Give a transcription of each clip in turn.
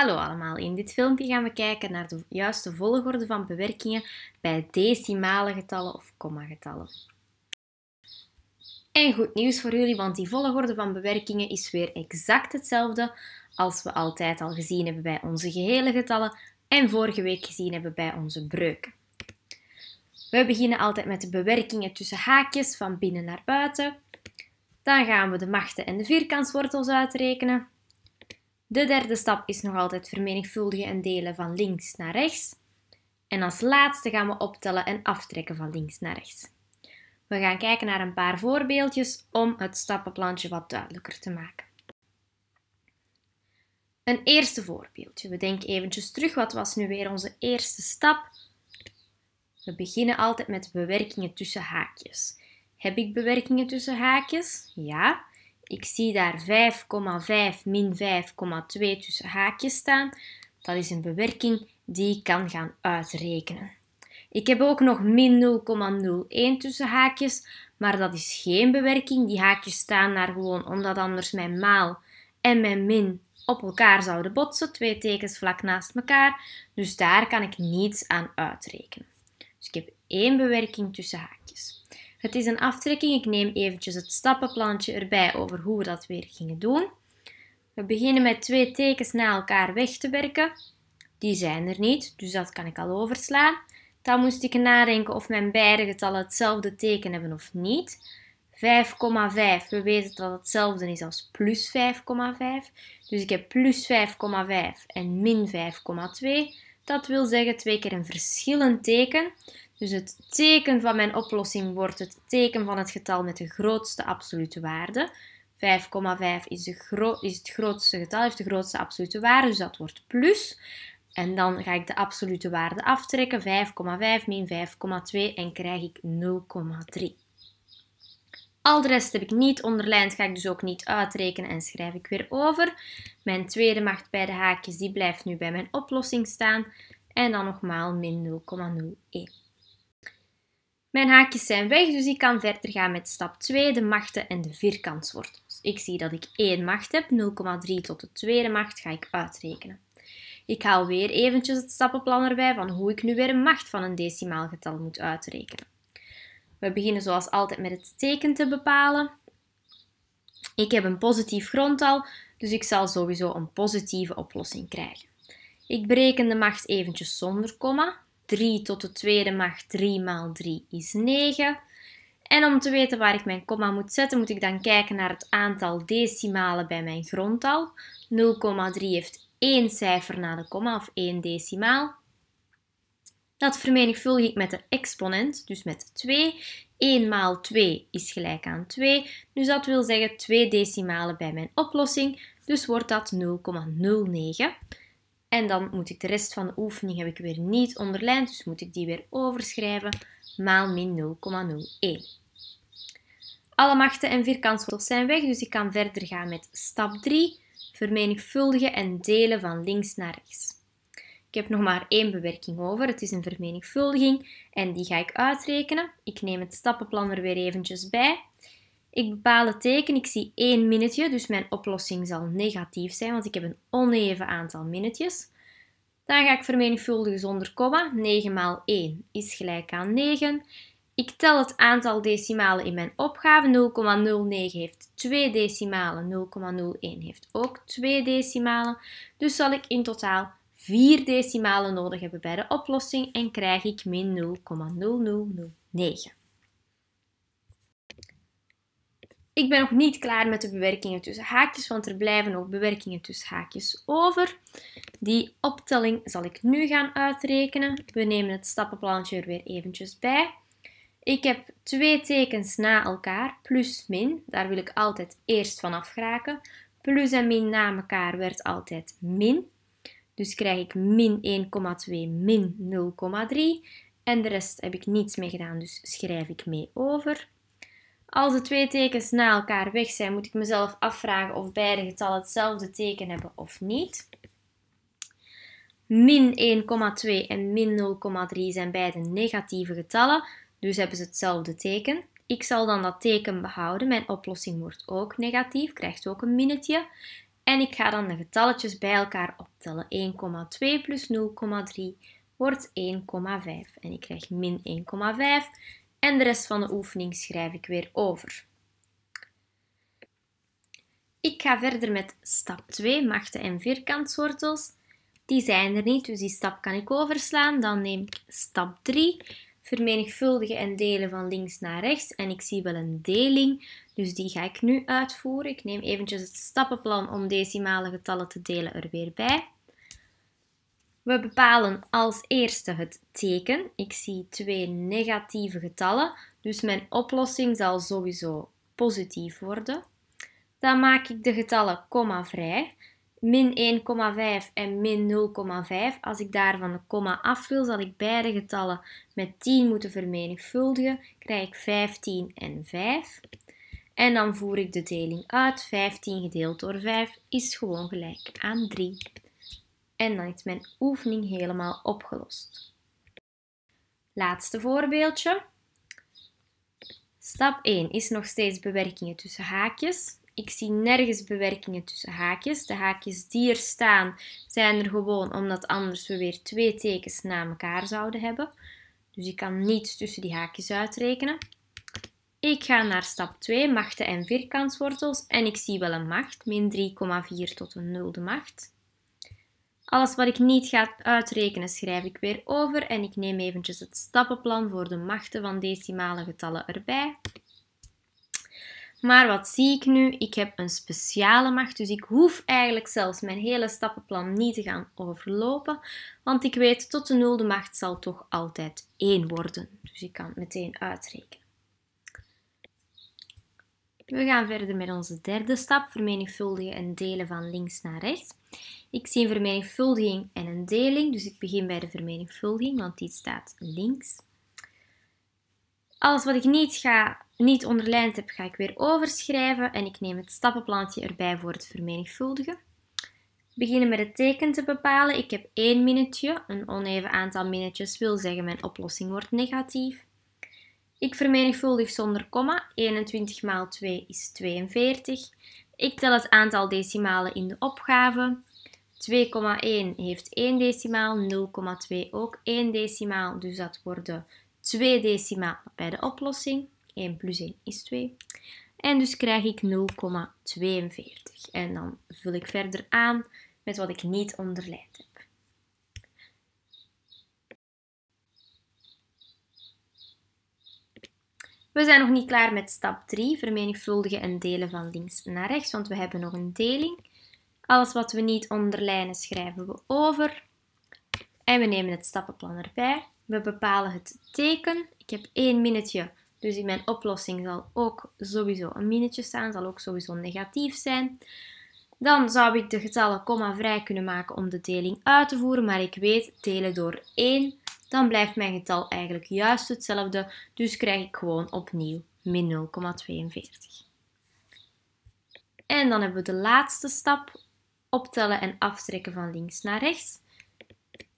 Hallo allemaal, in dit filmpje gaan we kijken naar de juiste volgorde van bewerkingen bij decimale getallen of getallen. En goed nieuws voor jullie, want die volgorde van bewerkingen is weer exact hetzelfde als we altijd al gezien hebben bij onze gehele getallen en vorige week gezien hebben bij onze breuken. We beginnen altijd met de bewerkingen tussen haakjes van binnen naar buiten. Dan gaan we de machten en de vierkantswortels uitrekenen. De derde stap is nog altijd vermenigvuldigen en delen van links naar rechts. En als laatste gaan we optellen en aftrekken van links naar rechts. We gaan kijken naar een paar voorbeeldjes om het stappenplantje wat duidelijker te maken. Een eerste voorbeeldje. We denken eventjes terug, wat was nu weer onze eerste stap? We beginnen altijd met bewerkingen tussen haakjes. Heb ik bewerkingen tussen haakjes? Ja. Ik zie daar 5,5 min 5,2 tussen haakjes staan. Dat is een bewerking die ik kan gaan uitrekenen. Ik heb ook nog min 0,01 tussen haakjes, maar dat is geen bewerking. Die haakjes staan daar gewoon omdat anders mijn maal en mijn min op elkaar zouden botsen. Twee tekens vlak naast elkaar. Dus daar kan ik niets aan uitrekenen. Dus ik heb één bewerking tussen haakjes. Het is een aftrekking. Ik neem eventjes het stappenplantje erbij over hoe we dat weer gingen doen. We beginnen met twee tekens na elkaar weg te werken. Die zijn er niet, dus dat kan ik al overslaan. Dan moest ik nadenken of mijn beide getallen hetzelfde teken hebben of niet. 5,5, we weten dat het hetzelfde is als plus 5,5. Dus ik heb plus 5,5 en min 5,2. Dat wil zeggen twee keer een verschillend teken. Dus het teken van mijn oplossing wordt het teken van het getal met de grootste absolute waarde. 5,5 is, is, het grootste getal, heeft de grootste absolute waarde, dus dat wordt plus. En dan ga ik de absolute waarde aftrekken, 5,5 min 5,2 en krijg ik 0,3. Al de rest heb ik niet onderlijnd, ga ik dus ook niet uitrekenen en schrijf ik weer over. Mijn tweede macht bij de haakjes, die blijft nu bij mijn oplossing staan. En dan nogmaals min 0,01. Mijn haakjes zijn weg, dus ik kan verder gaan met stap 2, de machten en de vierkantswortels. Ik zie dat ik 1 macht heb, 0,3 tot de tweede macht ga ik uitrekenen. Ik haal weer eventjes het stappenplan erbij van hoe ik nu weer een macht van een decimaal getal moet uitrekenen. We beginnen zoals altijd met het teken te bepalen. Ik heb een positief grondtal, dus ik zal sowieso een positieve oplossing krijgen. Ik bereken de macht eventjes zonder komma. 3 tot de tweede macht 3 maal 3 is 9. En om te weten waar ik mijn komma moet zetten, moet ik dan kijken naar het aantal decimalen bij mijn grondtal. 0,3 heeft 1 cijfer na de komma of 1 decimaal. Dat vermenigvuldig ik met de exponent, dus met 2. 1 maal 2 is gelijk aan 2, dus dat wil zeggen 2 decimalen bij mijn oplossing, dus wordt dat 0,09. En dan moet ik de rest van de oefening heb ik weer niet onderlijnd, dus moet ik die weer overschrijven, maal min 0,01. Alle machten en vierkantswortels zijn weg, dus ik kan verder gaan met stap 3, vermenigvuldigen en delen van links naar rechts. Ik heb nog maar één bewerking over, het is een vermenigvuldiging en die ga ik uitrekenen. Ik neem het stappenplan er weer eventjes bij. Ik bepaal het teken, ik zie één minnetje, dus mijn oplossing zal negatief zijn, want ik heb een oneven aantal minnetjes. Dan ga ik vermenigvuldigen zonder komma. 9 maal 1 is gelijk aan 9. Ik tel het aantal decimalen in mijn opgave. 0,09 heeft 2 decimalen, 0,01 heeft ook 2 decimalen. Dus zal ik in totaal 4 decimalen nodig hebben bij de oplossing en krijg ik min 0,0009. Ik ben nog niet klaar met de bewerkingen tussen haakjes, want er blijven nog bewerkingen tussen haakjes over. Die optelling zal ik nu gaan uitrekenen. We nemen het stappenplantje er weer eventjes bij. Ik heb twee tekens na elkaar, plus min, daar wil ik altijd eerst vanaf afgraken. Plus en min na elkaar werd altijd min. Dus krijg ik min 1,2 min 0,3 en de rest heb ik niets mee gedaan, dus schrijf ik mee over. Als de twee tekens na elkaar weg zijn, moet ik mezelf afvragen of beide getallen hetzelfde teken hebben of niet. Min 1,2 en min 0,3 zijn beide negatieve getallen, dus hebben ze hetzelfde teken. Ik zal dan dat teken behouden. Mijn oplossing wordt ook negatief, krijgt ook een minnetje. En ik ga dan de getalletjes bij elkaar optellen. 1,2 plus 0,3 wordt 1,5. En ik krijg min 1,5. En de rest van de oefening schrijf ik weer over. Ik ga verder met stap 2, machten en vierkantswortels. Die zijn er niet, dus die stap kan ik overslaan. Dan neem ik stap 3 vermenigvuldigen en delen van links naar rechts. En ik zie wel een deling, dus die ga ik nu uitvoeren. Ik neem eventjes het stappenplan om decimale getallen te delen er weer bij. We bepalen als eerste het teken. Ik zie twee negatieve getallen, dus mijn oplossing zal sowieso positief worden. Dan maak ik de getallen komma vrij min 1,5 en min 0,5. Als ik daarvan de komma af wil, zal ik beide getallen met 10 moeten vermenigvuldigen. Krijg ik 15 en 5. En dan voer ik de deling uit. 15 gedeeld door 5 is gewoon gelijk aan 3. En dan is mijn oefening helemaal opgelost. Laatste voorbeeldje. Stap 1 is nog steeds bewerkingen tussen haakjes. Ik zie nergens bewerkingen tussen haakjes. De haakjes die er staan zijn er gewoon omdat anders we weer twee tekens na elkaar zouden hebben. Dus ik kan niets tussen die haakjes uitrekenen. Ik ga naar stap 2, machten en vierkantswortels. En ik zie wel een macht, min 3,4 tot een nulde macht. Alles wat ik niet ga uitrekenen schrijf ik weer over. En ik neem eventjes het stappenplan voor de machten van decimale getallen erbij. Maar wat zie ik nu? Ik heb een speciale macht, dus ik hoef eigenlijk zelfs mijn hele stappenplan niet te gaan overlopen, want ik weet tot de nulde macht zal toch altijd 1 worden. Dus ik kan het meteen uitrekenen. We gaan verder met onze derde stap, vermenigvuldigen en delen van links naar rechts. Ik zie een vermenigvuldiging en een deling, dus ik begin bij de vermenigvuldiging, want die staat links. Alles wat ik niet, ga, niet onderlijnd heb, ga ik weer overschrijven en ik neem het stappenplantje erbij voor het vermenigvuldigen. Beginnen met het teken te bepalen. Ik heb één minnetje. Een oneven aantal minnetjes wil zeggen mijn oplossing wordt negatief. Ik vermenigvuldig zonder komma. 21 maal 2 is 42. Ik tel het aantal decimalen in de opgave. 2,1 heeft 1 decimaal, 0,2 ook 1 decimaal, dus dat worden 2 decimaal bij de oplossing. 1 plus 1 is 2. En dus krijg ik 0,42. En dan vul ik verder aan met wat ik niet onderlijnd heb. We zijn nog niet klaar met stap 3, vermenigvuldigen en delen van links naar rechts, want we hebben nog een deling. Alles wat we niet onderlijnen schrijven we over. En we nemen het stappenplan erbij. We bepalen het teken. Ik heb één minnetje, dus in mijn oplossing zal ook sowieso een minnetje staan. Zal ook sowieso negatief zijn. Dan zou ik de getallen komma vrij kunnen maken om de deling uit te voeren. Maar ik weet, delen door 1, dan blijft mijn getal eigenlijk juist hetzelfde. Dus krijg ik gewoon opnieuw min 0,42. En dan hebben we de laatste stap, optellen en aftrekken van links naar rechts.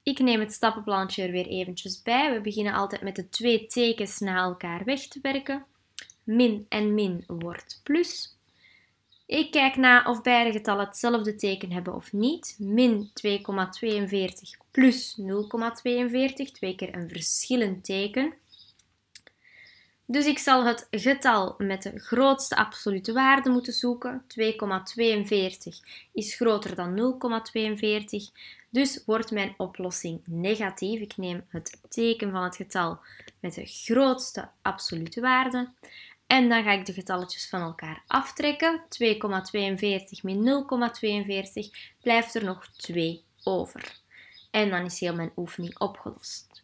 Ik neem het stappenplantje er weer eventjes bij. We beginnen altijd met de twee tekens na elkaar weg te werken. Min en min wordt plus. Ik kijk na of beide getallen hetzelfde teken hebben of niet. Min 2,42 plus 0,42, twee keer een verschillend teken. Dus ik zal het getal met de grootste absolute waarde moeten zoeken. 2,42 is groter dan 0,42. Dus wordt mijn oplossing negatief. Ik neem het teken van het getal met de grootste absolute waarde. En dan ga ik de getalletjes van elkaar aftrekken. 2,42 min 0,42 blijft er nog 2 over. En dan is heel mijn oefening opgelost.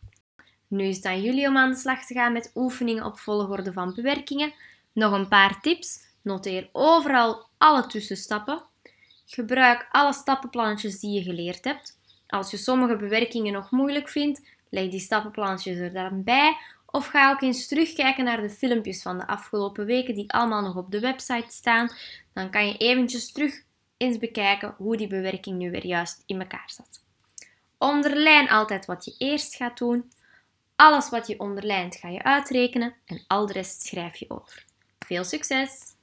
Nu is het aan jullie om aan de slag te gaan met oefeningen op volgorde van bewerkingen. Nog een paar tips. Noteer overal alle tussenstappen. Gebruik alle stappenplannetjes die je geleerd hebt. Als je sommige bewerkingen nog moeilijk vindt, leg die stappenplantjes er dan bij. Of ga ook eens terugkijken naar de filmpjes van de afgelopen weken die allemaal nog op de website staan. Dan kan je eventjes terug eens bekijken hoe die bewerking nu weer juist in elkaar zat. Onderlijn altijd wat je eerst gaat doen alles wat je onderlijnt ga je uitrekenen en al de rest schrijf je over. Veel succes!